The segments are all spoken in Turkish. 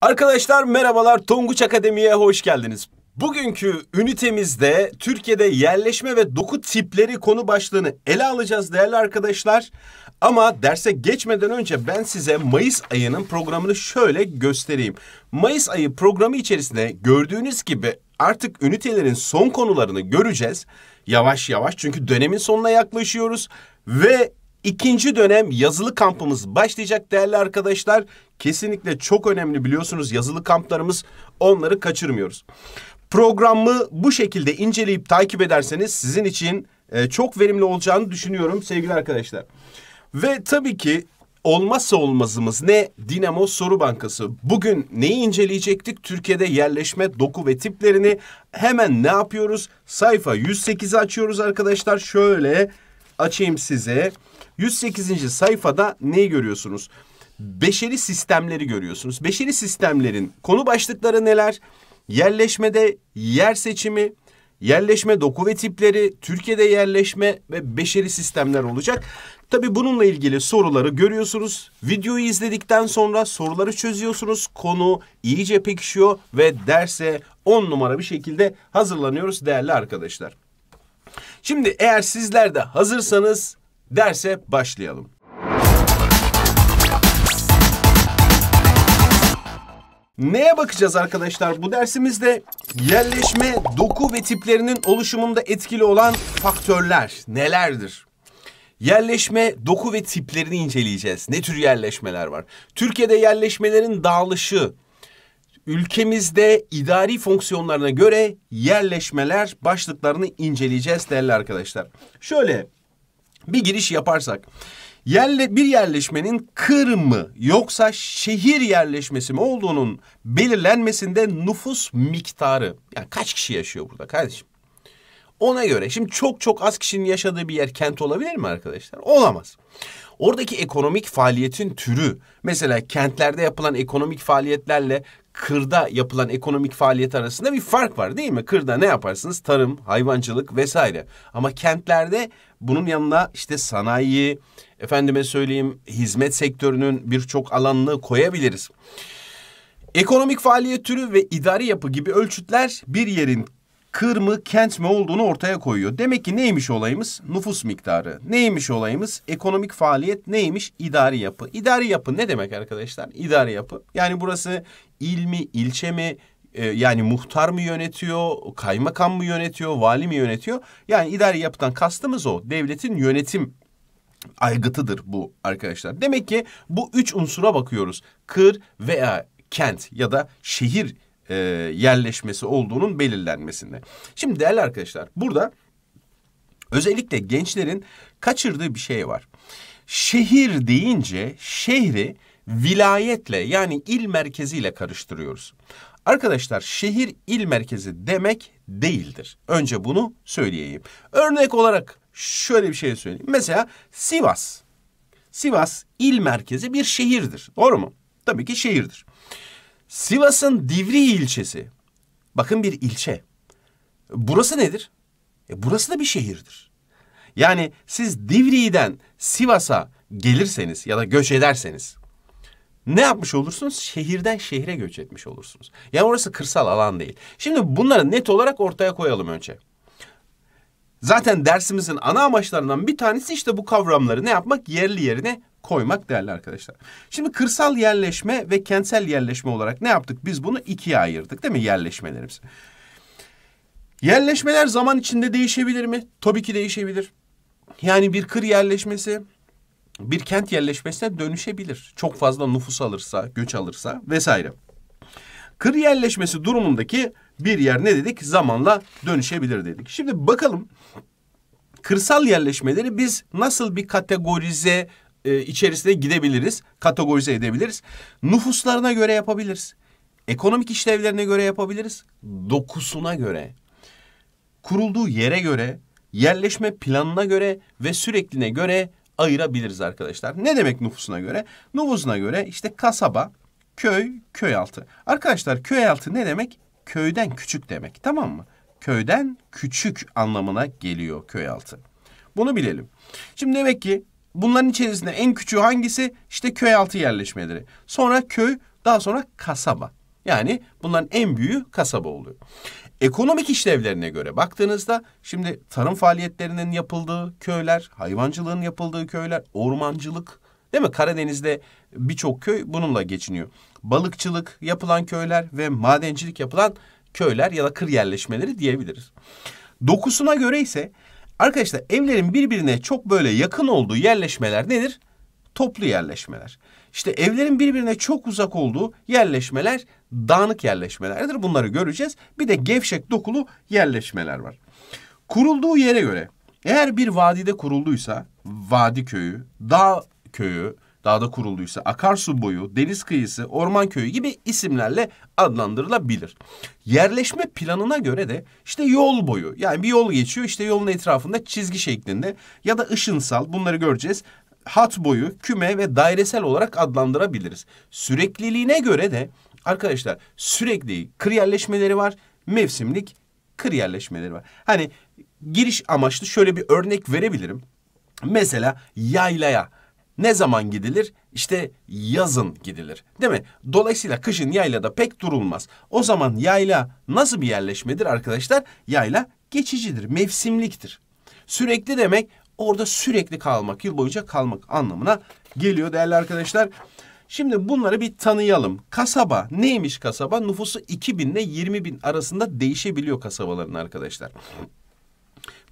Arkadaşlar merhabalar Tonguç Akademi'ye hoş geldiniz. Bugünkü ünitemizde Türkiye'de yerleşme ve doku tipleri konu başlığını ele alacağız değerli arkadaşlar. Ama derse geçmeden önce ben size Mayıs ayının programını şöyle göstereyim. Mayıs ayı programı içerisinde gördüğünüz gibi artık ünitelerin son konularını göreceğiz. Yavaş yavaş çünkü dönemin sonuna yaklaşıyoruz ve İkinci dönem yazılı kampımız başlayacak değerli arkadaşlar. Kesinlikle çok önemli biliyorsunuz yazılı kamplarımız onları kaçırmıyoruz. Programı bu şekilde inceleyip takip ederseniz sizin için e, çok verimli olacağını düşünüyorum sevgili arkadaşlar. Ve tabii ki olmazsa olmazımız ne? Dinamo Soru Bankası. Bugün neyi inceleyecektik? Türkiye'de yerleşme, doku ve tiplerini hemen ne yapıyoruz? Sayfa 108'i açıyoruz arkadaşlar. Şöyle açayım size. 108. sayfada neyi görüyorsunuz? Beşeri sistemleri görüyorsunuz. Beşeri sistemlerin konu başlıkları neler? Yerleşmede yer seçimi, yerleşme doku ve tipleri, Türkiye'de yerleşme ve beşeri sistemler olacak. Tabi bununla ilgili soruları görüyorsunuz. Videoyu izledikten sonra soruları çözüyorsunuz. Konu iyice pekişiyor ve derse 10 numara bir şekilde hazırlanıyoruz değerli arkadaşlar. Şimdi eğer sizler de hazırsanız Derse başlayalım. Neye bakacağız arkadaşlar? Bu dersimizde yerleşme, doku ve tiplerinin oluşumunda etkili olan faktörler nelerdir? Yerleşme, doku ve tiplerini inceleyeceğiz. Ne tür yerleşmeler var? Türkiye'de yerleşmelerin dağılışı, ülkemizde idari fonksiyonlarına göre yerleşmeler başlıklarını inceleyeceğiz değerli arkadaşlar. Şöyle bir giriş yaparsak yerle bir yerleşmenin kır mı yoksa şehir yerleşmesi mi olduğunun belirlenmesinde nüfus miktarı yani kaç kişi yaşıyor burada kardeşim? Ona göre şimdi çok çok az kişinin yaşadığı bir yer kent olabilir mi arkadaşlar? Olamaz. Oradaki ekonomik faaliyetin türü mesela kentlerde yapılan ekonomik faaliyetlerle kırda yapılan ekonomik faaliyet arasında bir fark var değil mi? Kırda ne yaparsınız? Tarım, hayvancılık vesaire. Ama kentlerde bunun yanına işte sanayi, efendime söyleyeyim hizmet sektörünün birçok alanını koyabiliriz. Ekonomik faaliyet türü ve idari yapı gibi ölçütler bir yerin kır mı kent mi olduğunu ortaya koyuyor. Demek ki neymiş olayımız? Nüfus miktarı. Neymiş olayımız? Ekonomik faaliyet neymiş? İdari yapı. İdari yapı ne demek arkadaşlar? İdari yapı. Yani burası il mi, ilçe mi, ee, yani muhtar mı yönetiyor, kaymakam mı yönetiyor, vali mi yönetiyor? Yani idari yapıdan kastımız o. Devletin yönetim aygıtıdır bu arkadaşlar. Demek ki bu üç unsura bakıyoruz. Kır veya kent ya da şehir e, yerleşmesi olduğunun belirlenmesinde. Şimdi değerli arkadaşlar burada özellikle gençlerin kaçırdığı bir şey var. Şehir deyince şehri vilayetle yani il merkeziyle karıştırıyoruz. Arkadaşlar şehir il merkezi demek değildir. Önce bunu söyleyeyim. Örnek olarak şöyle bir şey söyleyeyim. Mesela Sivas. Sivas il merkezi bir şehirdir. Doğru mu? Tabii ki şehirdir. Sivas'ın Divriği ilçesi. Bakın bir ilçe. Burası nedir? E burası da bir şehirdir. Yani siz Divriği'den Sivas'a gelirseniz ya da göç ederseniz ne yapmış olursunuz? Şehirden şehre göç etmiş olursunuz. Yani orası kırsal alan değil. Şimdi bunları net olarak ortaya koyalım önce. Zaten dersimizin ana amaçlarından bir tanesi işte bu kavramları ne yapmak? Yerli yerine koymak değerli arkadaşlar. Şimdi kırsal yerleşme ve kentsel yerleşme olarak ne yaptık? Biz bunu ikiye ayırdık değil mi yerleşmelerimizi? Yerleşmeler zaman içinde değişebilir mi? Tabii ki değişebilir. Yani bir kır yerleşmesi bir kent yerleşmesine dönüşebilir. Çok fazla nüfus alırsa, göç alırsa vesaire. Kır yerleşmesi durumundaki bir yer ne dedik? Zamanla dönüşebilir dedik. Şimdi bakalım kırsal yerleşmeleri biz nasıl bir kategorize e, içerisine gidebiliriz, kategorize edebiliriz? Nüfuslarına göre yapabiliriz. Ekonomik işlevlerine göre yapabiliriz. Dokusuna göre, kurulduğu yere göre, yerleşme planına göre ve sürekline göre ayırabiliriz arkadaşlar. Ne demek nüfusuna göre? Nüfusuna göre işte kasaba, köy, köy altı. Arkadaşlar köy altı ne demek? köyden küçük demek tamam mı? Köyden küçük anlamına geliyor köy altı. Bunu bilelim. Şimdi demek ki bunların içerisinde en küçüğü hangisi? İşte köy altı yerleşmeleri. Sonra köy, daha sonra kasaba. Yani bunların en büyüğü kasaba oluyor. Ekonomik işlevlerine göre baktığınızda şimdi tarım faaliyetlerinin yapıldığı köyler, hayvancılığın yapıldığı köyler, ormancılık değil mi? Karadeniz'de birçok köy bununla geçiniyor balıkçılık yapılan köyler ve madencilik yapılan köyler ya da kır yerleşmeleri diyebiliriz. Dokusuna göre ise arkadaşlar evlerin birbirine çok böyle yakın olduğu yerleşmeler nedir? Toplu yerleşmeler. İşte evlerin birbirine çok uzak olduğu yerleşmeler dağınık yerleşmelerdir. Bunları göreceğiz. Bir de gevşek dokulu yerleşmeler var. Kurulduğu yere göre eğer bir vadide kurulduysa vadi köyü, dağ köyü, dağda kurulduysa akarsu boyu, deniz kıyısı, orman köyü gibi isimlerle adlandırılabilir. Yerleşme planına göre de işte yol boyu yani bir yol geçiyor işte yolun etrafında çizgi şeklinde ya da ışınsal bunları göreceğiz hat boyu, küme ve dairesel olarak adlandırabiliriz. Sürekliliğine göre de arkadaşlar sürekli kır yerleşmeleri var, mevsimlik kır yerleşmeleri var. Hani giriş amaçlı şöyle bir örnek verebilirim. Mesela yaylaya ne zaman gidilir? İşte yazın gidilir. Değil mi? Dolayısıyla kışın yaylada pek durulmaz. O zaman yayla nasıl bir yerleşmedir arkadaşlar? Yayla geçicidir, mevsimliktir. Sürekli demek orada sürekli kalmak, yıl boyunca kalmak anlamına geliyor değerli arkadaşlar. Şimdi bunları bir tanıyalım. Kasaba neymiş kasaba? Nüfusu 2000 ile 20 bin arasında değişebiliyor kasabaların arkadaşlar.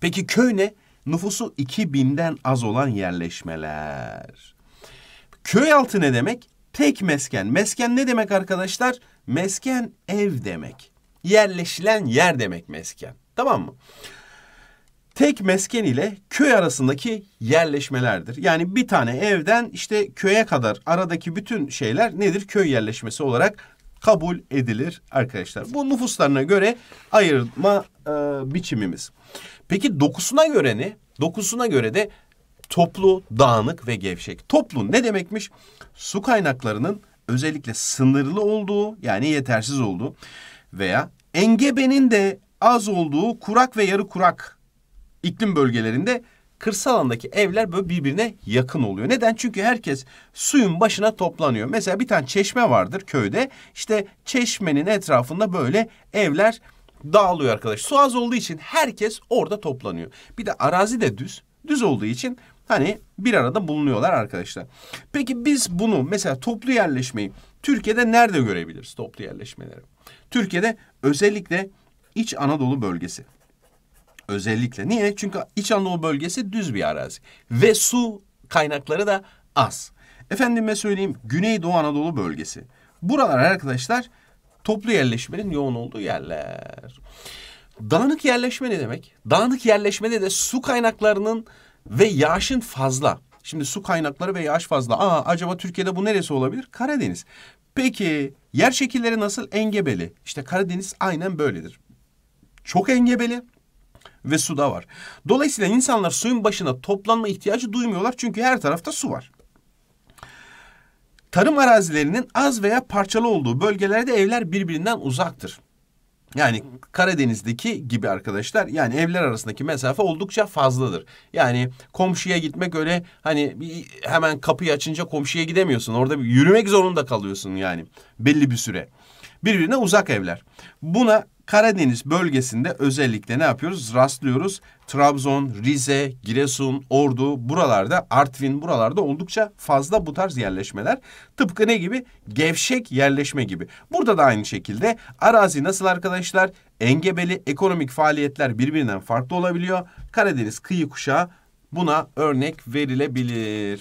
Peki köy ne? Nüfusu 2000'den az olan yerleşmeler. Köy altı ne demek? Tek mesken. Mesken ne demek arkadaşlar? Mesken ev demek. Yerleşilen yer demek mesken. Tamam mı? Tek mesken ile köy arasındaki yerleşmelerdir. Yani bir tane evden işte köye kadar aradaki bütün şeyler nedir? Köy yerleşmesi olarak kabul edilir arkadaşlar. Bu nüfuslarına göre ayırma e, biçimimiz. Peki dokusuna göre ne? Dokusuna göre de toplu, dağınık ve gevşek. Toplu ne demekmiş? Su kaynaklarının özellikle sınırlı olduğu yani yetersiz olduğu veya engebenin de az olduğu kurak ve yarı kurak iklim bölgelerinde kırsal alandaki evler böyle birbirine yakın oluyor. Neden? Çünkü herkes suyun başına toplanıyor. Mesela bir tane çeşme vardır köyde. İşte çeşmenin etrafında böyle evler dağılıyor arkadaş. Su az olduğu için herkes orada toplanıyor. Bir de arazi de düz. Düz olduğu için hani bir arada bulunuyorlar arkadaşlar. Peki biz bunu mesela toplu yerleşmeyi Türkiye'de nerede görebiliriz toplu yerleşmeleri? Türkiye'de özellikle İç Anadolu bölgesi. Özellikle. Niye? Çünkü İç Anadolu bölgesi düz bir arazi. Ve su kaynakları da az. Efendime söyleyeyim Güneydoğu Anadolu bölgesi. Buralar arkadaşlar toplu yerleşmenin yoğun olduğu yerler. Dağınık yerleşme ne demek? Dağınık yerleşmede de su kaynaklarının ve yağışın fazla. Şimdi su kaynakları ve yağış fazla. Aa acaba Türkiye'de bu neresi olabilir? Karadeniz. Peki yer şekilleri nasıl? Engebeli. İşte Karadeniz aynen böyledir. Çok engebeli ve suda var. Dolayısıyla insanlar suyun başına toplanma ihtiyacı duymuyorlar çünkü her tarafta su var. Tarım arazilerinin az veya parçalı olduğu bölgelerde evler birbirinden uzaktır. Yani Karadeniz'deki gibi arkadaşlar yani evler arasındaki mesafe oldukça fazladır. Yani komşuya gitmek öyle hani bir hemen kapıyı açınca komşuya gidemiyorsun. Orada bir yürümek zorunda kalıyorsun yani belli bir süre. Birbirine uzak evler. Buna Karadeniz bölgesinde özellikle ne yapıyoruz? Rastlıyoruz. Trabzon, Rize, Giresun, Ordu buralarda, Artvin buralarda oldukça fazla bu tarz yerleşmeler. Tıpkı ne gibi? Gevşek yerleşme gibi. Burada da aynı şekilde arazi nasıl arkadaşlar? Engebeli ekonomik faaliyetler birbirinden farklı olabiliyor. Karadeniz kıyı kuşağı buna örnek verilebilir.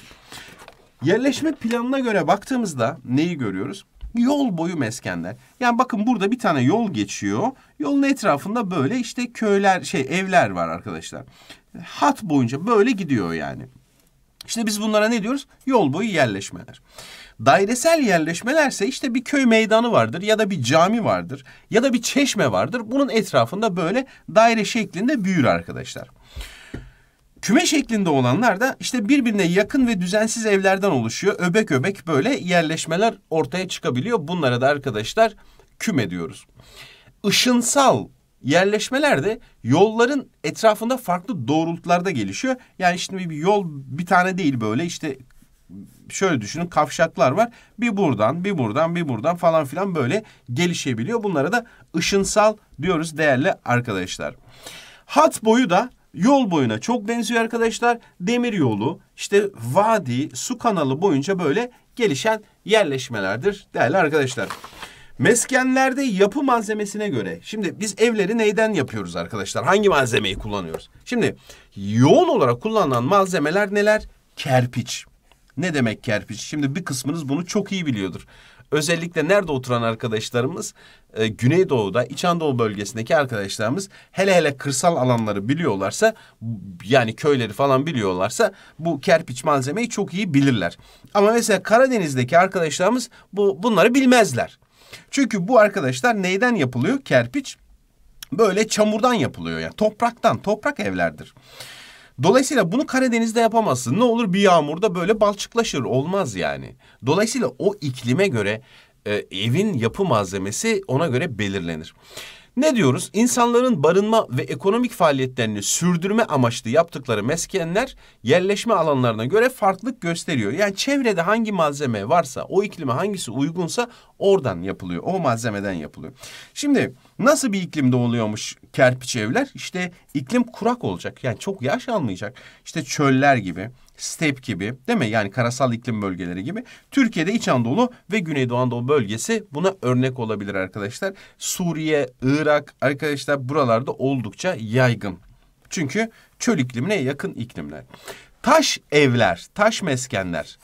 Yerleşme planına göre baktığımızda neyi görüyoruz? Yol boyu meskenler. Yani bakın burada bir tane yol geçiyor. Yolun etrafında böyle işte köyler şey evler var arkadaşlar. Hat boyunca böyle gidiyor yani. İşte biz bunlara ne diyoruz? Yol boyu yerleşmeler. Dairesel yerleşmelerse işte bir köy meydanı vardır ya da bir cami vardır ya da bir çeşme vardır. Bunun etrafında böyle daire şeklinde büyür arkadaşlar. Küme şeklinde olanlar da işte birbirine yakın ve düzensiz evlerden oluşuyor. Öbek öbek böyle yerleşmeler ortaya çıkabiliyor. Bunlara da arkadaşlar küme diyoruz. Işınsal yerleşmeler de yolların etrafında farklı doğrultularda gelişiyor. Yani şimdi bir yol bir tane değil böyle işte şöyle düşünün kavşaklar var. Bir buradan, bir buradan, bir buradan falan filan böyle gelişebiliyor. Bunlara da ışınsal diyoruz değerli arkadaşlar. Hat boyu da Yol boyuna çok benziyor arkadaşlar. Demir yolu, işte vadi, su kanalı boyunca böyle gelişen yerleşmelerdir değerli arkadaşlar. Meskenlerde yapı malzemesine göre. Şimdi biz evleri neyden yapıyoruz arkadaşlar? Hangi malzemeyi kullanıyoruz? Şimdi yoğun olarak kullanılan malzemeler neler? Kerpiç. Ne demek kerpiç? Şimdi bir kısmınız bunu çok iyi biliyordur. Özellikle nerede oturan arkadaşlarımız e, Güneydoğu'da, İç Anadolu bölgesindeki arkadaşlarımız hele hele kırsal alanları biliyorlarsa yani köyleri falan biliyorlarsa bu kerpiç malzemeyi çok iyi bilirler. Ama mesela Karadeniz'deki arkadaşlarımız bu bunları bilmezler. Çünkü bu arkadaşlar neyden yapılıyor kerpiç? Böyle çamurdan yapılıyor yani topraktan, toprak evlerdir. Dolayısıyla bunu Karadeniz'de yapamazsın. Ne olur bir yağmurda böyle balçıklaşır. Olmaz yani. Dolayısıyla o iklime göre e, evin yapı malzemesi ona göre belirlenir. Ne diyoruz? İnsanların barınma ve ekonomik faaliyetlerini sürdürme amaçlı yaptıkları meskenler yerleşme alanlarına göre farklılık gösteriyor. Yani çevrede hangi malzeme varsa, o iklime hangisi uygunsa oradan yapılıyor. O malzemeden yapılıyor. Şimdi nasıl bir iklimde oluyormuş kerpiç evler? İşte iklim kurak olacak. Yani çok yaş almayacak. İşte çöller gibi step gibi değil mi? Yani karasal iklim bölgeleri gibi. Türkiye'de İç Anadolu ve Güneydoğu Anadolu bölgesi buna örnek olabilir arkadaşlar. Suriye, Irak arkadaşlar buralarda oldukça yaygın. Çünkü çöl iklimine yakın iklimler. Taş evler, taş meskenler.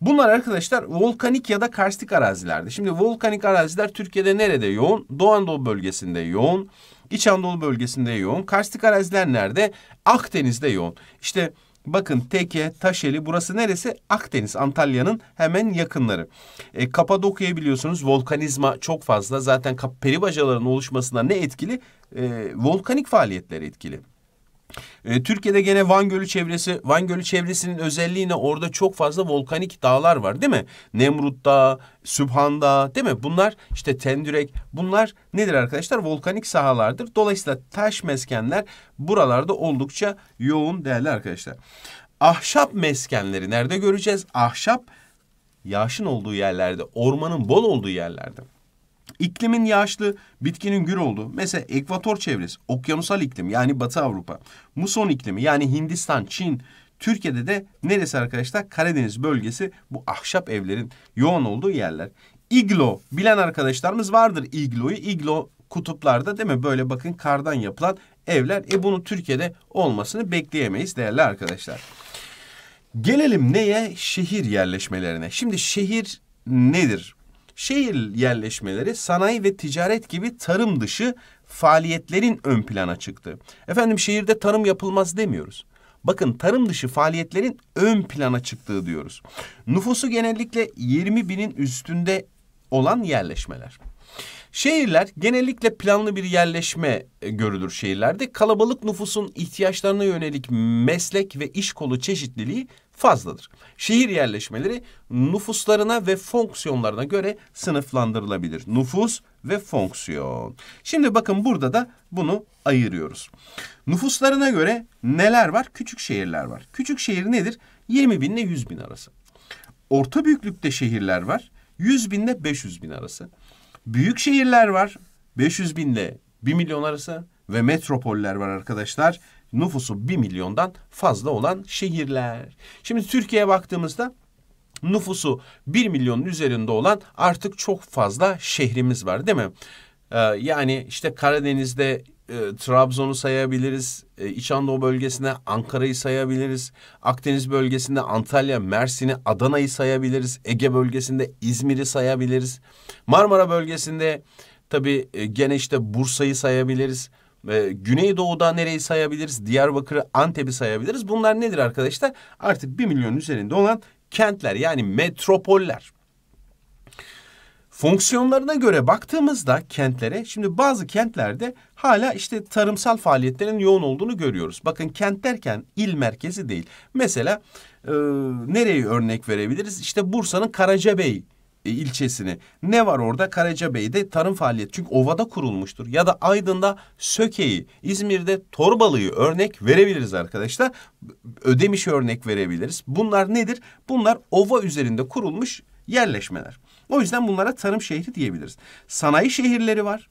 Bunlar arkadaşlar volkanik ya da karstik arazilerde. Şimdi volkanik araziler Türkiye'de nerede yoğun? Doğu Anadolu bölgesinde yoğun. İç Anadolu bölgesinde yoğun. Karstik araziler nerede? Akdeniz'de yoğun. İşte Bakın Teke, Taşeli burası neresi? Akdeniz, Antalya'nın hemen yakınları. E, Kapadokya biliyorsunuz volkanizma çok fazla. Zaten peri bacalarının oluşmasına ne etkili? E, volkanik faaliyetler etkili. E, Türkiye'de gene Van Gölü çevresi, Van Gölü çevresinin özelliği ne? Orada çok fazla volkanik dağlar var değil mi? Nemrut Nemrut'ta, Sübhan'da değil mi? Bunlar işte Tendürek bunlar nedir arkadaşlar? Volkanik sahalardır. Dolayısıyla taş meskenler buralarda oldukça yoğun değerli arkadaşlar. Ahşap meskenleri nerede göreceğiz? Ahşap yağışın olduğu yerlerde, ormanın bol olduğu yerlerde. İklimin yağışlı, bitkinin gür olduğu. Mesela ekvator çevresi, okyanusal iklim yani Batı Avrupa. Muson iklimi yani Hindistan, Çin, Türkiye'de de neresi arkadaşlar? Karadeniz bölgesi bu ahşap evlerin yoğun olduğu yerler. İglo bilen arkadaşlarımız vardır igloyu. İglo kutuplarda değil mi? Böyle bakın kardan yapılan evler. E bunu Türkiye'de olmasını bekleyemeyiz değerli arkadaşlar. Gelelim neye? Şehir yerleşmelerine. Şimdi şehir nedir? şehir yerleşmeleri sanayi ve ticaret gibi tarım dışı faaliyetlerin ön plana çıktı. Efendim şehirde tarım yapılmaz demiyoruz. Bakın tarım dışı faaliyetlerin ön plana çıktığı diyoruz. Nüfusu genellikle 20 binin üstünde olan yerleşmeler. Şehirler genellikle planlı bir yerleşme e, görülür şehirlerde. Kalabalık nüfusun ihtiyaçlarına yönelik meslek ve iş kolu çeşitliliği fazladır. Şehir yerleşmeleri nüfuslarına ve fonksiyonlarına göre sınıflandırılabilir. Nüfus ve fonksiyon. Şimdi bakın burada da bunu ayırıyoruz. Nüfuslarına göre neler var? Küçük şehirler var. Küçük şehir nedir? 20 bin ile 100 bin arası. Orta büyüklükte şehirler var. 100 bin ile 500 bin arası. Büyük şehirler var. 500 bin ile 1 milyon arası ve metropoller var arkadaşlar nüfusu 1 milyondan fazla olan şehirler. Şimdi Türkiye'ye baktığımızda nüfusu 1 milyonun üzerinde olan artık çok fazla şehrimiz var değil mi? Ee, yani işte Karadeniz'de e, Trabzon'u sayabiliriz, e, İç Anadolu bölgesinde Ankara'yı sayabiliriz, Akdeniz bölgesinde Antalya, Mersin'i, Adana'yı sayabiliriz, Ege bölgesinde İzmir'i sayabiliriz, Marmara bölgesinde tabii e, gene işte Bursa'yı sayabiliriz. E, Güneydoğu'da nereyi sayabiliriz? Diyarbakır'ı, Antep'i sayabiliriz. Bunlar nedir arkadaşlar? Artık bir milyon üzerinde olan kentler yani metropoller. Fonksiyonlarına göre baktığımızda kentlere şimdi bazı kentlerde hala işte tarımsal faaliyetlerin yoğun olduğunu görüyoruz. Bakın kent derken il merkezi değil. Mesela e, nereye örnek verebiliriz? İşte Bursa'nın Karacabey e, ilçesini. Ne var orada? Karacabey'de tarım faaliyeti. Çünkü ovada kurulmuştur. Ya da Aydın'da Söke'yi, İzmir'de Torbalı'yı örnek verebiliriz arkadaşlar. Ödemiş örnek verebiliriz. Bunlar nedir? Bunlar ova üzerinde kurulmuş yerleşmeler. O yüzden bunlara tarım şehri diyebiliriz. Sanayi şehirleri var.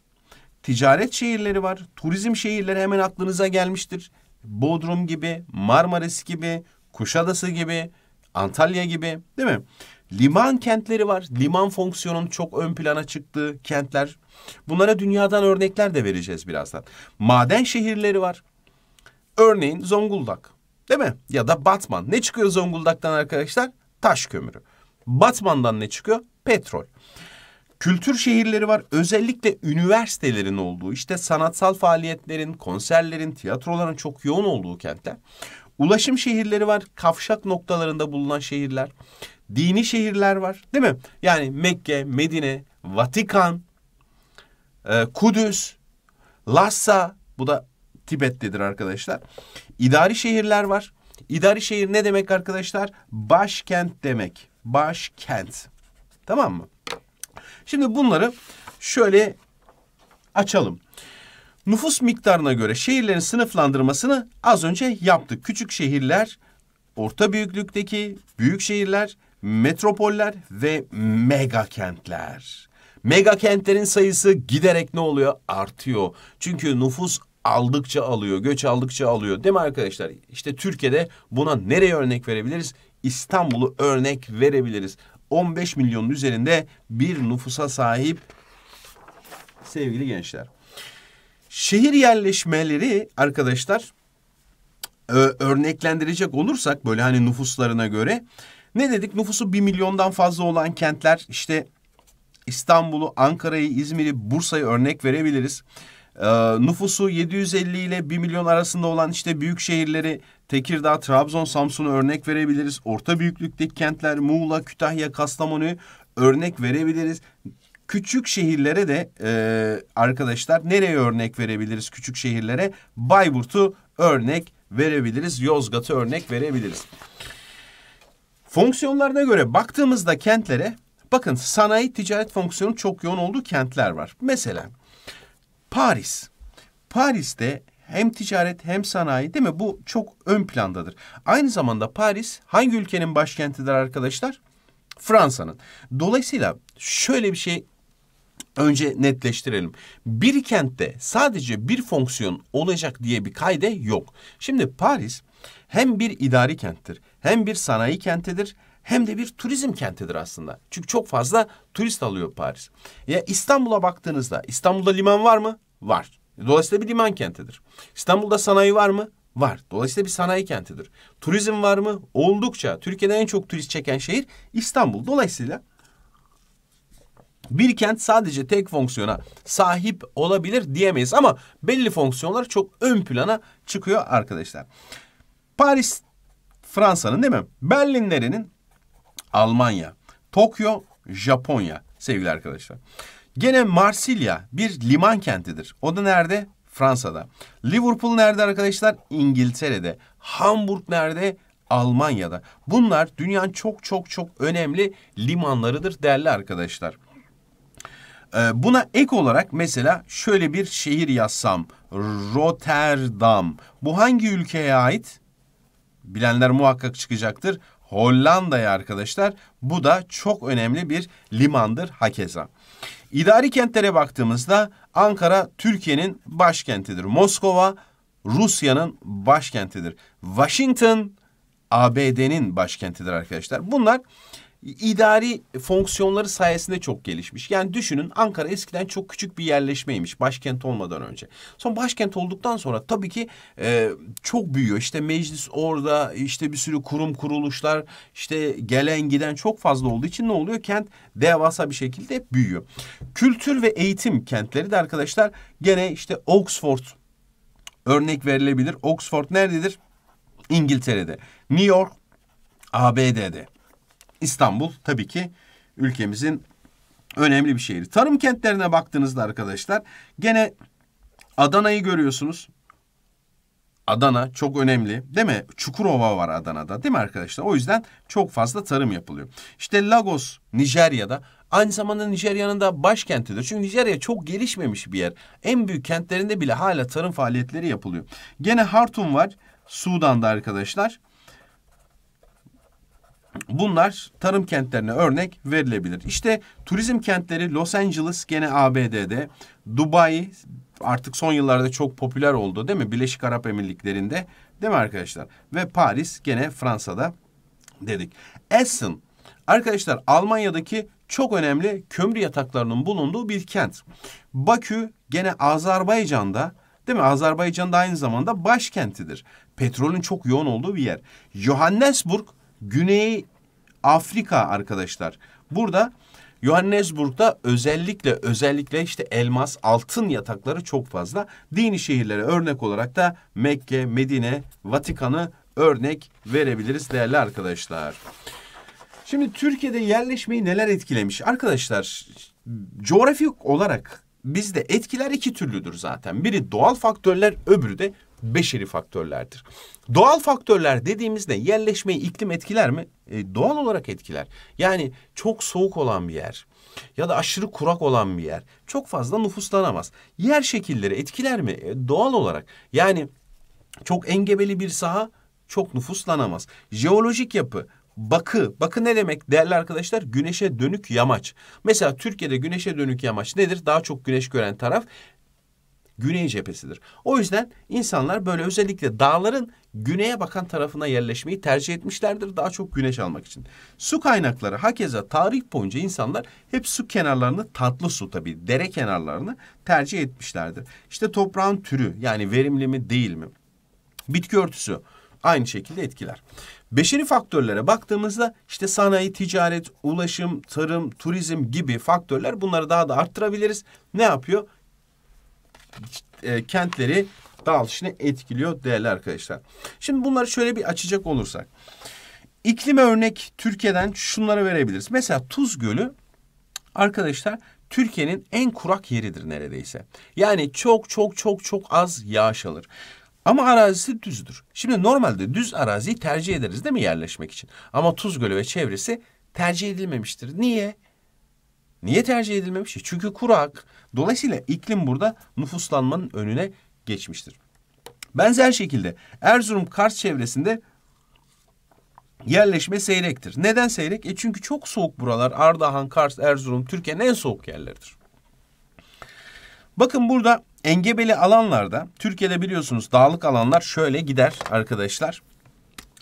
Ticaret şehirleri var. Turizm şehirleri hemen aklınıza gelmiştir. Bodrum gibi, Marmaris gibi, Kuşadası gibi, Antalya gibi değil mi? Liman kentleri var. Liman fonksiyonun çok ön plana çıktığı kentler. Bunlara dünyadan örnekler de vereceğiz birazdan. Maden şehirleri var. Örneğin Zonguldak. Değil mi? Ya da Batman. Ne çıkıyor Zonguldak'tan arkadaşlar? Taş kömürü. Batman'dan ne çıkıyor? Petrol. Kültür şehirleri var. Özellikle üniversitelerin olduğu, işte sanatsal faaliyetlerin, konserlerin, tiyatroların çok yoğun olduğu kentler. Ulaşım şehirleri var. Kavşak noktalarında bulunan şehirler dini şehirler var değil mi? Yani Mekke, Medine, Vatikan, e, Kudüs, Lhasa bu da Tibet'tedir arkadaşlar. İdari şehirler var. İdari şehir ne demek arkadaşlar? Başkent demek. Başkent. Tamam mı? Şimdi bunları şöyle açalım. Nüfus miktarına göre şehirlerin sınıflandırmasını az önce yaptık. Küçük şehirler, orta büyüklükteki büyük şehirler, metropoller ve mega kentler. Mega kentlerin sayısı giderek ne oluyor? Artıyor. Çünkü nüfus aldıkça alıyor, göç aldıkça alıyor. Değil mi arkadaşlar? İşte Türkiye'de buna nereye örnek verebiliriz? İstanbul'u örnek verebiliriz. 15 milyonun üzerinde bir nüfusa sahip sevgili gençler. Şehir yerleşmeleri arkadaşlar örneklendirecek olursak böyle hani nüfuslarına göre ne dedik? Nüfusu bir milyondan fazla olan kentler işte İstanbul'u, Ankara'yı, İzmir'i, Bursa'yı örnek verebiliriz. Ee, nüfusu 750 ile 1 milyon arasında olan işte büyük şehirleri Tekirdağ, Trabzon, Samsun'u örnek verebiliriz. Orta büyüklükteki kentler Muğla, Kütahya, Kastamonu'yu örnek verebiliriz. Küçük şehirlere de e, arkadaşlar nereye örnek verebiliriz küçük şehirlere? Bayburt'u örnek verebiliriz. Yozgat'ı örnek verebiliriz. Fonksiyonlarına göre baktığımızda kentlere bakın sanayi ticaret fonksiyonu çok yoğun olduğu kentler var. Mesela Paris. Paris'te hem ticaret hem sanayi değil mi? Bu çok ön plandadır. Aynı zamanda Paris hangi ülkenin başkentidir arkadaşlar? Fransa'nın. Dolayısıyla şöyle bir şey önce netleştirelim. Bir kentte sadece bir fonksiyon olacak diye bir kayde yok. Şimdi Paris hem bir idari kenttir, hem bir sanayi kentidir, hem de bir turizm kentidir aslında. Çünkü çok fazla turist alıyor Paris. Ya İstanbul'a baktığınızda İstanbul'da liman var mı? Var. Dolayısıyla bir liman kentidir. İstanbul'da sanayi var mı? Var. Dolayısıyla bir sanayi kentidir. Turizm var mı? Oldukça. Türkiye'de en çok turist çeken şehir İstanbul. Dolayısıyla bir kent sadece tek fonksiyona sahip olabilir diyemeyiz ama belli fonksiyonlar çok ön plana çıkıyor arkadaşlar. Paris Fransa'nın değil mi? Berlin nerenin? Almanya. Tokyo Japonya sevgili arkadaşlar. Gene Marsilya bir liman kentidir. O da nerede? Fransa'da. Liverpool nerede arkadaşlar? İngiltere'de. Hamburg nerede? Almanya'da. Bunlar dünyanın çok çok çok önemli limanlarıdır değerli arkadaşlar. Ee, buna ek olarak mesela şöyle bir şehir yazsam. Rotterdam. Bu hangi ülkeye ait? bilenler muhakkak çıkacaktır. Hollanda'ya arkadaşlar bu da çok önemli bir limandır hakeza. İdari kentlere baktığımızda Ankara Türkiye'nin başkentidir. Moskova Rusya'nın başkentidir. Washington ABD'nin başkentidir arkadaşlar. Bunlar idari fonksiyonları sayesinde çok gelişmiş. Yani düşünün Ankara eskiden çok küçük bir yerleşmeymiş başkent olmadan önce. Son başkent olduktan sonra tabii ki e, çok büyüyor. İşte meclis orada işte bir sürü kurum kuruluşlar işte gelen giden çok fazla olduğu için ne oluyor? Kent devasa bir şekilde büyüyor. Kültür ve eğitim kentleri de arkadaşlar gene işte Oxford örnek verilebilir. Oxford nerededir? İngiltere'de. New York ABD'de. İstanbul tabii ki ülkemizin önemli bir şehri. Tarım kentlerine baktığınızda arkadaşlar gene Adana'yı görüyorsunuz. Adana çok önemli değil mi? Çukurova var Adana'da değil mi arkadaşlar? O yüzden çok fazla tarım yapılıyor. İşte Lagos Nijerya'da aynı zamanda Nijerya'nın da başkentidir. Çünkü Nijerya çok gelişmemiş bir yer. En büyük kentlerinde bile hala tarım faaliyetleri yapılıyor. Gene Hartum var Sudan'da arkadaşlar. Bunlar tarım kentlerine örnek verilebilir. İşte turizm kentleri Los Angeles gene ABD'de, Dubai artık son yıllarda çok popüler oldu değil mi? Birleşik Arap Emirlikleri'nde değil mi arkadaşlar? Ve Paris gene Fransa'da dedik. Essen arkadaşlar Almanya'daki çok önemli kömür yataklarının bulunduğu bir kent. Bakü gene Azerbaycan'da değil mi? Azerbaycan'da aynı zamanda başkentidir. Petrolün çok yoğun olduğu bir yer. Johannesburg Güney Afrika arkadaşlar. Burada Johannesburg'da özellikle özellikle işte elmas, altın yatakları çok fazla. Dini şehirlere örnek olarak da Mekke, Medine, Vatikan'ı örnek verebiliriz değerli arkadaşlar. Şimdi Türkiye'de yerleşmeyi neler etkilemiş? Arkadaşlar coğrafik olarak bizde etkiler iki türlüdür zaten. Biri doğal faktörler, öbürü de beşeri faktörlerdir. Doğal faktörler dediğimizde yerleşmeyi iklim etkiler mi? E, doğal olarak etkiler. Yani çok soğuk olan bir yer ya da aşırı kurak olan bir yer çok fazla nüfuslanamaz. Yer şekilleri etkiler mi? E, doğal olarak. Yani çok engebeli bir saha çok nüfuslanamaz. Jeolojik yapı Bakı. Bakı ne demek değerli arkadaşlar? Güneşe dönük yamaç. Mesela Türkiye'de güneşe dönük yamaç nedir? Daha çok güneş gören taraf güney cephesidir. O yüzden insanlar böyle özellikle dağların güneye bakan tarafına yerleşmeyi tercih etmişlerdir daha çok güneş almak için. Su kaynakları hakeza tarih boyunca insanlar hep su kenarlarını tatlı su tabi dere kenarlarını tercih etmişlerdir. İşte toprağın türü yani verimli mi değil mi? Bitki örtüsü aynı şekilde etkiler. Beşeri faktörlere baktığımızda işte sanayi, ticaret, ulaşım, tarım, turizm gibi faktörler bunları daha da arttırabiliriz. Ne yapıyor? E, kentleri dağılışını etkiliyor değerli arkadaşlar. Şimdi bunları şöyle bir açacak olursak. İklime örnek Türkiye'den şunları verebiliriz. Mesela Tuz Gölü arkadaşlar Türkiye'nin en kurak yeridir neredeyse. Yani çok çok çok çok az yağış alır. Ama arazisi düzdür. Şimdi normalde düz araziyi tercih ederiz değil mi yerleşmek için? Ama Tuz Gölü ve çevresi tercih edilmemiştir. Niye? Niye tercih edilmemiş? Çünkü kurak. Dolayısıyla iklim burada nüfuslanmanın önüne geçmiştir. Benzer şekilde Erzurum Kars çevresinde yerleşme seyrektir. Neden seyrek? E çünkü çok soğuk buralar. Ardahan, Kars, Erzurum Türkiye'nin en soğuk yerleridir. Bakın burada engebeli alanlarda Türkiye'de biliyorsunuz dağlık alanlar şöyle gider arkadaşlar.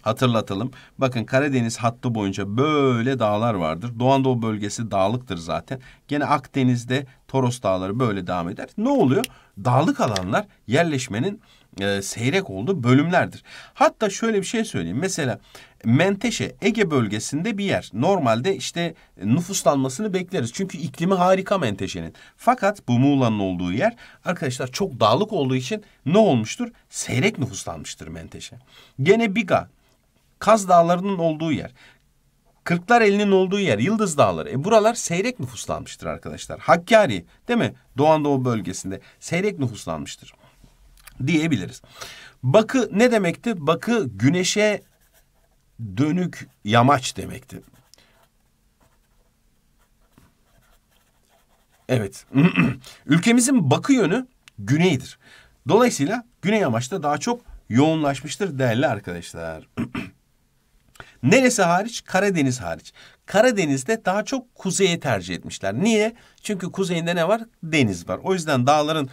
Hatırlatalım. Bakın Karadeniz hattı boyunca böyle dağlar vardır. Doğu Anadolu bölgesi dağlıktır zaten. Gene Akdeniz'de Toros Dağları böyle devam eder. Ne oluyor? Dağlık alanlar yerleşmenin e, seyrek olduğu bölümlerdir. Hatta şöyle bir şey söyleyeyim. Mesela Menteşe Ege bölgesinde bir yer. Normalde işte nüfuslanmasını bekleriz. Çünkü iklimi harika Menteşe'nin. Fakat bu Muğla'nın olduğu yer arkadaşlar çok dağlık olduğu için ne olmuştur? Seyrek nüfuslanmıştır Menteşe. Gene Biga Kaz Dağları'nın olduğu yer. Kırklar elinin olduğu yer Yıldız Dağları. E buralar seyrek nüfuslanmıştır arkadaşlar. Hakkari değil mi? Doğan Doğu bölgesinde seyrek nüfuslanmıştır diyebiliriz. Bakı ne demekti? Bakı güneşe dönük yamaç demekti. Evet. Ülkemizin bakı yönü güneydir. Dolayısıyla güney yamaçta daha çok yoğunlaşmıştır değerli arkadaşlar. Neresi hariç? Karadeniz hariç. Karadeniz'de daha çok kuzeye tercih etmişler. Niye? Çünkü kuzeyinde ne var? Deniz var. O yüzden dağların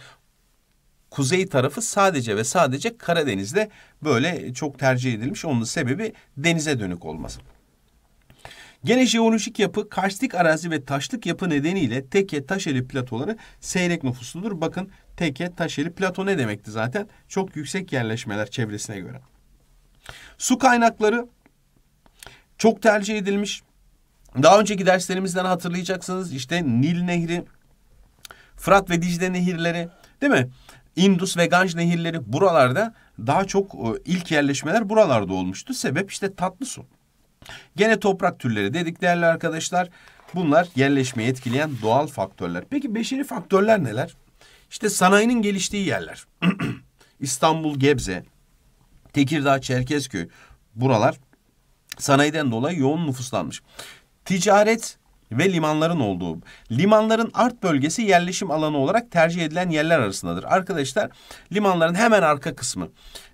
kuzey tarafı sadece ve sadece Karadeniz'de böyle çok tercih edilmiş. Onun sebebi denize dönük olması. Gene jeolojik yapı, karstik arazi ve taşlık yapı nedeniyle teke, taşeli platoları seyrek nüfusludur. Bakın teke, taşeli plato ne demekti zaten? Çok yüksek yerleşmeler çevresine göre. Su kaynakları çok tercih edilmiş. Daha önceki derslerimizden hatırlayacaksınız işte Nil Nehri, Fırat ve Dicle nehirleri değil mi? Indus ve Ganj nehirleri buralarda daha çok e, ilk yerleşmeler buralarda olmuştu. Sebep işte tatlı su. Gene toprak türleri dedik değerli arkadaşlar. Bunlar yerleşmeyi etkileyen doğal faktörler. Peki beşeri faktörler neler? İşte sanayinin geliştiği yerler. İstanbul, Gebze, Tekirdağ, Çerkezköy buralar sanayiden dolayı yoğun nüfuslanmış. Ticaret ve limanların olduğu. Limanların art bölgesi yerleşim alanı olarak tercih edilen yerler arasındadır. Arkadaşlar limanların hemen arka kısmı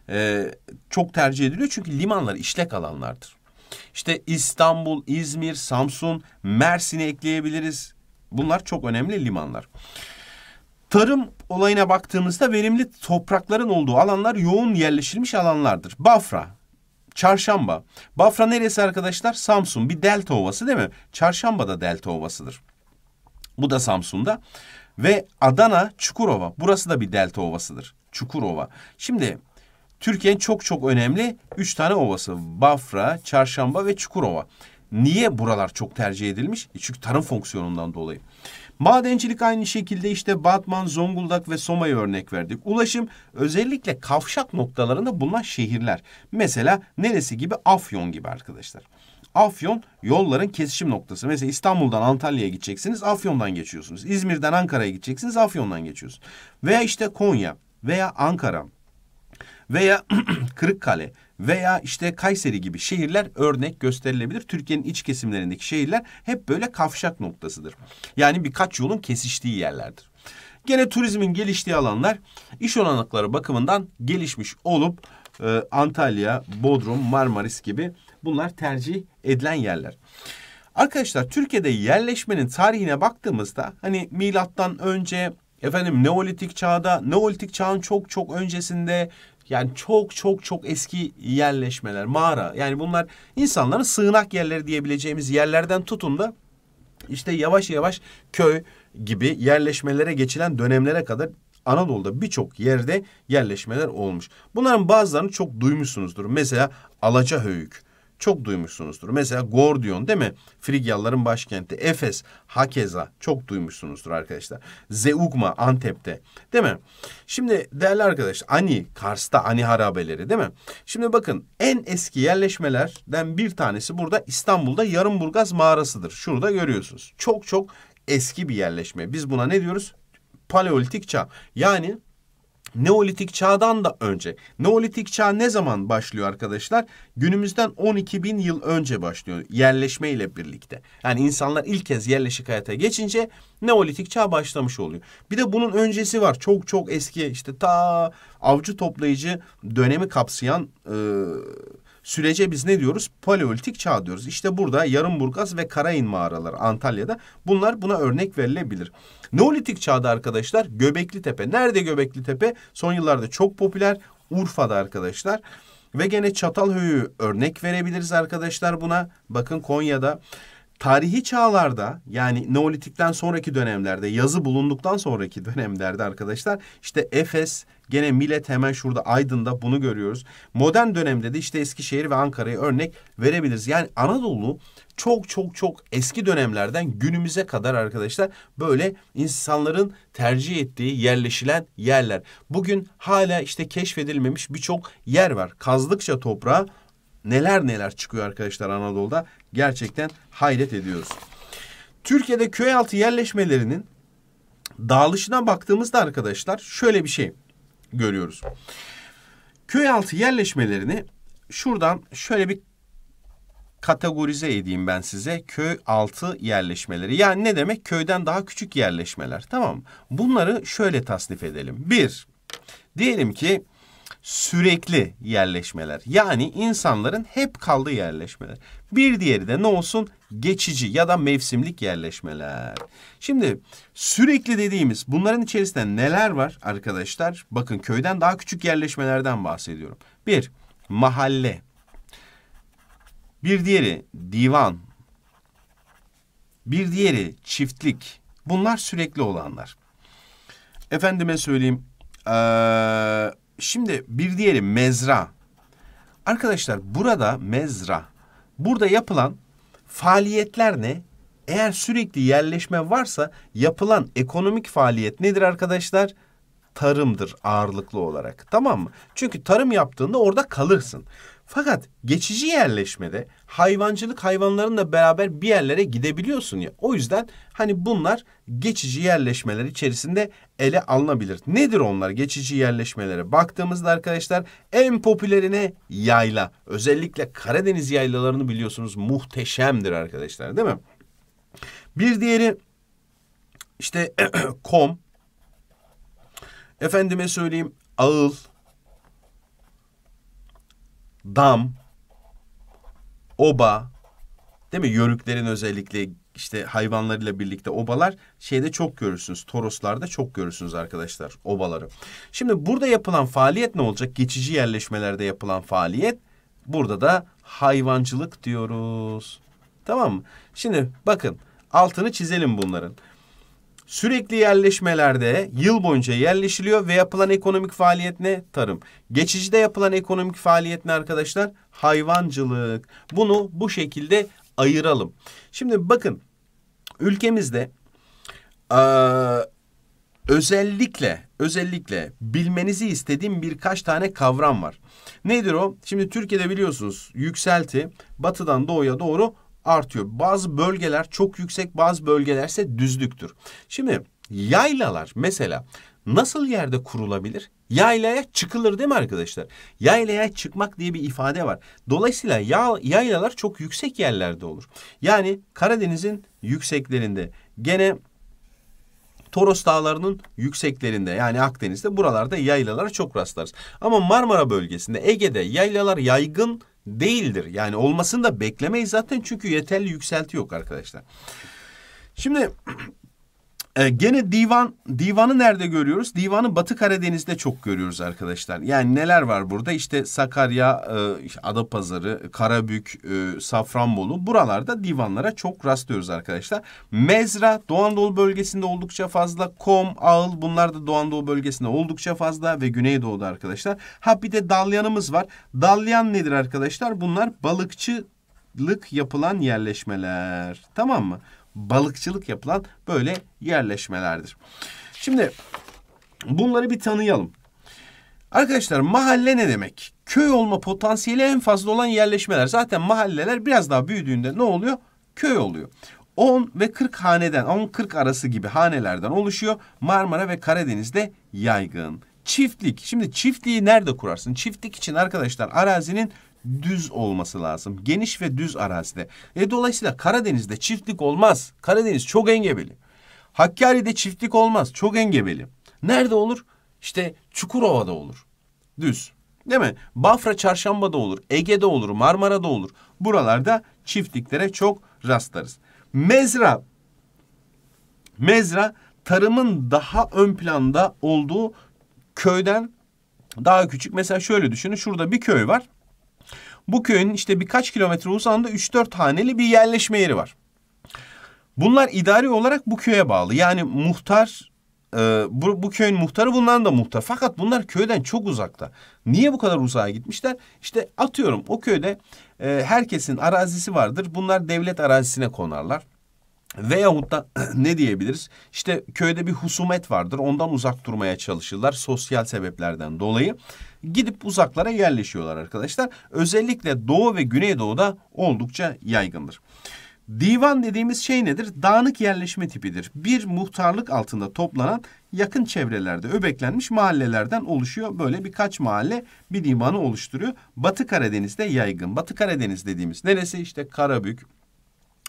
e, çok tercih ediliyor çünkü limanlar işlek alanlardır. İşte İstanbul, İzmir, Samsun, Mersin'i ekleyebiliriz. Bunlar çok önemli limanlar. Tarım olayına baktığımızda verimli toprakların olduğu alanlar yoğun yerleşilmiş alanlardır. Bafra, Çarşamba. Bafra neresi arkadaşlar? Samsun. Bir delta ovası değil mi? Çarşamba da delta ovasıdır. Bu da Samsun'da. Ve Adana, Çukurova. Burası da bir delta ovasıdır. Çukurova. Şimdi Türkiye'nin çok çok önemli üç tane ovası. Bafra, Çarşamba ve Çukurova. Niye buralar çok tercih edilmiş? E, çünkü tarım fonksiyonundan dolayı. Madencilik aynı şekilde işte Batman, Zonguldak ve Soma'yı örnek verdik. Ulaşım özellikle kavşak noktalarında bulunan şehirler. Mesela neresi gibi? Afyon gibi arkadaşlar. Afyon yolların kesişim noktası. Mesela İstanbul'dan Antalya'ya gideceksiniz, Afyon'dan geçiyorsunuz. İzmir'den Ankara'ya gideceksiniz, Afyon'dan geçiyorsunuz. Veya işte Konya veya Ankara veya Kırıkkale veya işte Kayseri gibi şehirler örnek gösterilebilir. Türkiye'nin iç kesimlerindeki şehirler hep böyle kavşak noktasıdır. Yani birkaç yolun kesiştiği yerlerdir. Gene turizmin geliştiği alanlar iş olanakları bakımından gelişmiş olup e, Antalya, Bodrum, Marmaris gibi bunlar tercih edilen yerler. Arkadaşlar Türkiye'de yerleşmenin tarihine baktığımızda hani milattan önce efendim Neolitik çağda, Neolitik çağın çok çok öncesinde yani çok çok çok eski yerleşmeler, mağara. Yani bunlar insanların sığınak yerleri diyebileceğimiz yerlerden tutun da işte yavaş yavaş köy gibi yerleşmelere geçilen dönemlere kadar Anadolu'da birçok yerde yerleşmeler olmuş. Bunların bazılarını çok duymuşsunuzdur. Mesela Alaca Höyük çok duymuşsunuzdur. Mesela Gordion değil mi? Frigyalıların başkenti. Efes, Hakeza çok duymuşsunuzdur arkadaşlar. Zeugma Antep'te değil mi? Şimdi değerli arkadaşlar Ani, Kars'ta Ani harabeleri değil mi? Şimdi bakın en eski yerleşmelerden bir tanesi burada İstanbul'da Yarımburgaz mağarasıdır. Şurada görüyorsunuz. Çok çok eski bir yerleşme. Biz buna ne diyoruz? Paleolitik çağ. Yani Neolitik çağdan da önce. Neolitik çağ ne zaman başlıyor arkadaşlar? Günümüzden 12 bin yıl önce başlıyor yerleşme ile birlikte. Yani insanlar ilk kez yerleşik hayata geçince Neolitik çağ başlamış oluyor. Bir de bunun öncesi var. Çok çok eski işte ta avcı toplayıcı dönemi kapsayan e, sürece biz ne diyoruz? Paleolitik çağ diyoruz. İşte burada Yarımburgaz ve karayın mağaraları Antalya'da. Bunlar buna örnek verilebilir. Neolitik çağda arkadaşlar Göbekli Tepe. Nerede Göbekli Tepe? Son yıllarda çok popüler Urfa'da arkadaşlar. Ve gene Çatalhöy'ü örnek verebiliriz arkadaşlar buna. Bakın Konya'da. Tarihi çağlarda yani Neolitik'ten sonraki dönemlerde yazı bulunduktan sonraki dönemlerde arkadaşlar işte Efes, Gene Millet hemen şurada Aydın'da bunu görüyoruz. Modern dönemde de işte Eskişehir ve Ankara'yı örnek verebiliriz. Yani Anadolu çok çok çok eski dönemlerden günümüze kadar arkadaşlar böyle insanların tercih ettiği yerleşilen yerler. Bugün hala işte keşfedilmemiş birçok yer var. Kazdıkça toprağa neler neler çıkıyor arkadaşlar Anadolu'da. Gerçekten hayret ediyoruz. Türkiye'de köy altı yerleşmelerinin dağılışına baktığımızda arkadaşlar şöyle bir şey görüyoruz. Köy altı yerleşmelerini şuradan şöyle bir kategorize edeyim ben size. Köy altı yerleşmeleri. Yani ne demek? Köyden daha küçük yerleşmeler. Tamam Bunları şöyle tasnif edelim. Bir, diyelim ki sürekli yerleşmeler. Yani insanların hep kaldığı yerleşmeler. Bir diğeri de ne olsun? geçici ya da mevsimlik yerleşmeler. Şimdi sürekli dediğimiz bunların içerisinde neler var arkadaşlar? Bakın köyden daha küçük yerleşmelerden bahsediyorum. Bir, mahalle. Bir diğeri divan. Bir diğeri çiftlik. Bunlar sürekli olanlar. Efendime söyleyeyim. Ee, şimdi bir diğeri mezra. Arkadaşlar burada mezra. Burada yapılan Faaliyetler ne? Eğer sürekli yerleşme varsa yapılan ekonomik faaliyet nedir arkadaşlar? Tarımdır ağırlıklı olarak. Tamam mı? Çünkü tarım yaptığında orada kalırsın. Fakat geçici yerleşmede hayvancılık hayvanların da beraber bir yerlere gidebiliyorsun ya. O yüzden hani bunlar geçici yerleşmeler içerisinde ele alınabilir. Nedir onlar geçici yerleşmelere? Baktığımızda arkadaşlar en popülerine yayla. Özellikle Karadeniz yaylalarını biliyorsunuz muhteşemdir arkadaşlar değil mi? Bir diğeri işte kom. Efendime söyleyeyim ağıl dam, oba değil mi? Yörüklerin özellikle işte hayvanlarıyla birlikte obalar şeyde çok görürsünüz. Toroslarda çok görürsünüz arkadaşlar obaları. Şimdi burada yapılan faaliyet ne olacak? Geçici yerleşmelerde yapılan faaliyet. Burada da hayvancılık diyoruz. Tamam mı? Şimdi bakın altını çizelim bunların. Sürekli yerleşmelerde yıl boyunca yerleşiliyor ve yapılan ekonomik faaliyet ne? Tarım. Geçicide yapılan ekonomik faaliyet ne arkadaşlar? Hayvancılık. Bunu bu şekilde ayıralım. Şimdi bakın ülkemizde özellikle özellikle bilmenizi istediğim birkaç tane kavram var. Nedir o? Şimdi Türkiye'de biliyorsunuz yükselti batıdan doğuya doğru artıyor. Bazı bölgeler çok yüksek, bazı bölgelerse düzlüktür. Şimdi yaylalar mesela nasıl yerde kurulabilir? Yaylaya çıkılır değil mi arkadaşlar? Yaylaya çıkmak diye bir ifade var. Dolayısıyla ya, yaylalar çok yüksek yerlerde olur. Yani Karadeniz'in yükseklerinde gene Toros Dağları'nın yükseklerinde yani Akdeniz'de buralarda yaylalara çok rastlarız. Ama Marmara bölgesinde Ege'de yaylalar yaygın değildir. Yani olmasını da beklemeyiz zaten çünkü yeterli yükselti yok arkadaşlar. Şimdi Ee, gene divan divanı nerede görüyoruz? Divanı Batı Karadeniz'de çok görüyoruz arkadaşlar. Yani neler var burada? İşte Sakarya, e, Adapazarı, Karabük, e, Safranbolu buralarda divanlara çok rastlıyoruz arkadaşlar. Mezra Doğu Anadolu bölgesinde oldukça fazla. Kom, Ağıl bunlar da Doğu Anadolu bölgesinde oldukça fazla ve Güneydoğu'da arkadaşlar. Ha bir de dalyanımız var. Dalyan nedir arkadaşlar? Bunlar balıkçılık yapılan yerleşmeler. Tamam mı? balıkçılık yapılan böyle yerleşmelerdir. Şimdi bunları bir tanıyalım. Arkadaşlar mahalle ne demek? Köy olma potansiyeli en fazla olan yerleşmeler. Zaten mahalleler biraz daha büyüdüğünde ne oluyor? Köy oluyor. 10 ve 40 haneden, 10-40 arası gibi hanelerden oluşuyor. Marmara ve Karadeniz'de yaygın. Çiftlik. Şimdi çiftliği nerede kurarsın? Çiftlik için arkadaşlar arazinin düz olması lazım. Geniş ve düz arazide. E dolayısıyla Karadeniz'de çiftlik olmaz. Karadeniz çok engebeli. Hakkari'de çiftlik olmaz. Çok engebeli. Nerede olur? İşte Çukurova'da olur. Düz. Değil mi? Bafra Çarşamba'da olur. Ege'de olur. Marmara'da olur. Buralarda çiftliklere çok rastlarız. Mezra. Mezra tarımın daha ön planda olduğu köyden daha küçük. Mesela şöyle düşünün. Şurada bir köy var. Bu köyün işte birkaç kilometre uzağında 3-4 haneli bir yerleşme yeri var. Bunlar idari olarak bu köye bağlı. Yani muhtar e, bu, bu köyün muhtarı bundan da muhtar. Fakat bunlar köyden çok uzakta. Niye bu kadar uzağa gitmişler? İşte atıyorum o köyde e, herkesin arazisi vardır. Bunlar devlet arazisine konarlar. Veyahut da ne diyebiliriz? İşte köyde bir husumet vardır. Ondan uzak durmaya çalışırlar sosyal sebeplerden dolayı. Gidip uzaklara yerleşiyorlar arkadaşlar. Özellikle Doğu ve Güneydoğu'da oldukça yaygındır. Divan dediğimiz şey nedir? Dağınık yerleşme tipidir. Bir muhtarlık altında toplanan yakın çevrelerde öbeklenmiş mahallelerden oluşuyor. Böyle birkaç mahalle bir divanı oluşturuyor. Batı Karadeniz'de yaygın. Batı Karadeniz dediğimiz neresi? İşte Karabük,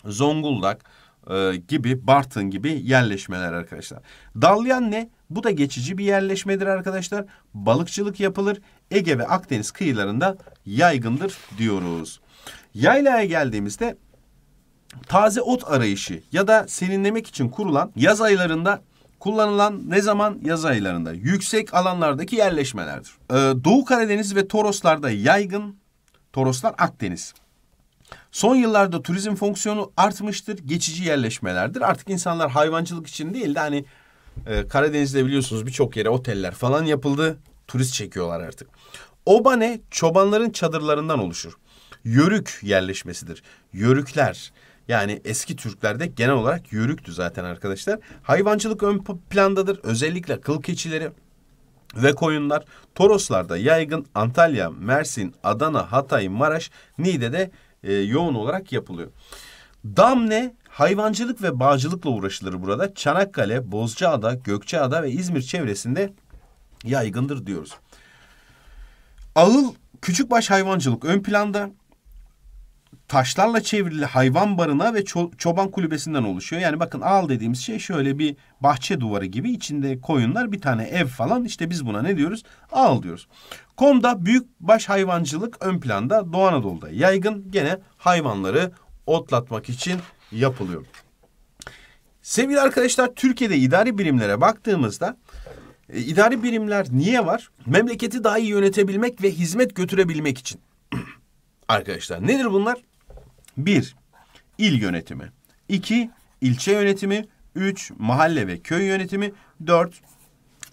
Zonguldak, e, gibi Bartın gibi yerleşmeler arkadaşlar. Dalyan ne? Bu da geçici bir yerleşmedir arkadaşlar. Balıkçılık yapılır. Ege ve Akdeniz kıyılarında yaygındır diyoruz. Yaylaya geldiğimizde taze ot arayışı ya da serinlemek için kurulan yaz aylarında kullanılan ne zaman yaz aylarında yüksek alanlardaki yerleşmelerdir. Ee, Doğu Karadeniz ve Toroslarda yaygın. Toroslar Akdeniz. Son yıllarda turizm fonksiyonu artmıştır. Geçici yerleşmelerdir. Artık insanlar hayvancılık için değil de hani e, Karadeniz'de biliyorsunuz birçok yere oteller falan yapıldı. Turist çekiyorlar artık. Obane çobanların çadırlarından oluşur. Yörük yerleşmesidir. Yörükler yani eski Türklerde genel olarak yörüktü zaten arkadaşlar. Hayvancılık ön plandadır. Özellikle kıl keçileri ve koyunlar Toroslarda yaygın Antalya, Mersin, Adana, Hatay, Maraş, Niğde'de e, yoğun olarak yapılıyor. Damne hayvancılık ve bağcılıkla uğraşılır burada. Çanakkale, Bozcaada, Gökçeada ve İzmir çevresinde yaygındır diyoruz. Ağıl küçükbaş hayvancılık ön planda taşlarla çevrili hayvan barına ve ço- çoban kulübesinden oluşuyor. Yani bakın al dediğimiz şey şöyle bir bahçe duvarı gibi içinde koyunlar bir tane ev falan işte biz buna ne diyoruz? Al diyoruz. Konda baş hayvancılık ön planda Doğu Anadolu'da yaygın gene hayvanları otlatmak için yapılıyor. Sevgili arkadaşlar Türkiye'de idari birimlere baktığımızda e, idari birimler niye var? Memleketi daha iyi yönetebilmek ve hizmet götürebilmek için. arkadaşlar nedir bunlar? 1. İl yönetimi. 2. ilçe yönetimi. 3. Mahalle ve köy yönetimi. 4.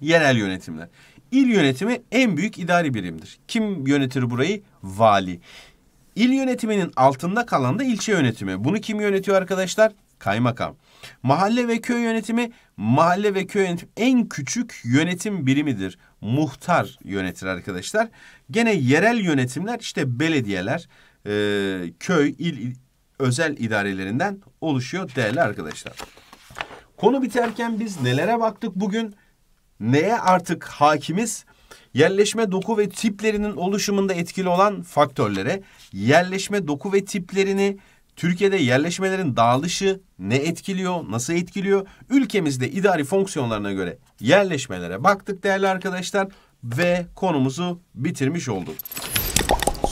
Yerel yönetimler. İl yönetimi en büyük idari birimdir. Kim yönetir burayı? Vali. İl yönetiminin altında kalan da ilçe yönetimi. Bunu kim yönetiyor arkadaşlar? Kaymakam. Mahalle ve köy yönetimi, mahalle ve köy yönetimi en küçük yönetim birimidir. Muhtar yönetir arkadaşlar. Gene yerel yönetimler işte belediyeler, e, köy, il özel idarelerinden oluşuyor değerli arkadaşlar. Konu biterken biz nelere baktık bugün? Neye artık hakimiz? Yerleşme doku ve tiplerinin oluşumunda etkili olan faktörlere, yerleşme doku ve tiplerini Türkiye'de yerleşmelerin dağılışı ne etkiliyor, nasıl etkiliyor? Ülkemizde idari fonksiyonlarına göre yerleşmelere baktık değerli arkadaşlar ve konumuzu bitirmiş olduk.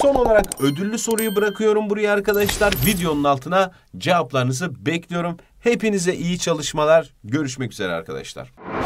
Son olarak ödüllü soruyu bırakıyorum buraya arkadaşlar. Videonun altına cevaplarınızı bekliyorum. Hepinize iyi çalışmalar. Görüşmek üzere arkadaşlar.